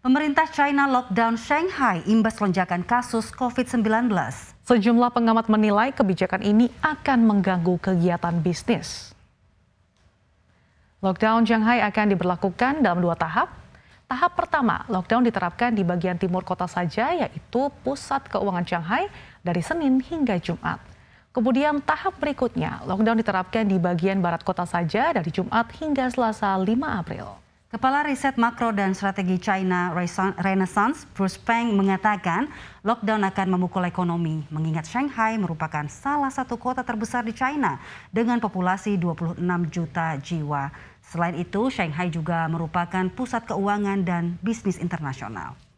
Pemerintah China lockdown Shanghai imbas lonjakan kasus COVID-19. Sejumlah pengamat menilai kebijakan ini akan mengganggu kegiatan bisnis. Lockdown Shanghai akan diberlakukan dalam dua tahap. Tahap pertama, lockdown diterapkan di bagian timur kota saja, yaitu pusat keuangan Shanghai dari Senin hingga Jumat. Kemudian tahap berikutnya, lockdown diterapkan di bagian barat kota saja dari Jumat hingga Selasa 5 April. Kepala Riset Makro dan Strategi China Renaissance, Bruce Peng mengatakan lockdown akan memukul ekonomi mengingat Shanghai merupakan salah satu kota terbesar di China dengan populasi 26 juta jiwa. Selain itu, Shanghai juga merupakan pusat keuangan dan bisnis internasional.